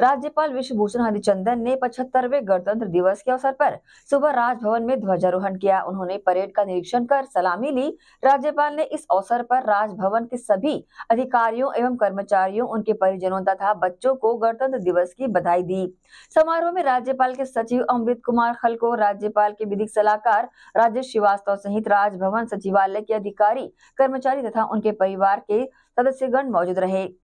राज्यपाल विश्वभूषण हरिचंदन ने पचहत्तरवे गणतंत्र दिवस के अवसर पर सुबह राजभवन में ध्वजारोहण किया उन्होंने परेड का निरीक्षण कर सलामी ली राज्यपाल ने इस अवसर पर राजभवन के सभी अधिकारियों एवं कर्मचारियों उनके परिजनों तथा बच्चों को गणतंत्र दिवस की बधाई दी समारोह में राज्यपाल के सचिव अमृत कुमार खलको राज्यपाल के विधिक सलाहकार राजेश श्रीवास्तव सहित राजभवन सचिवालय के अधिकारी कर्मचारी तथा उनके परिवार के सदस्यगण मौजूद रहे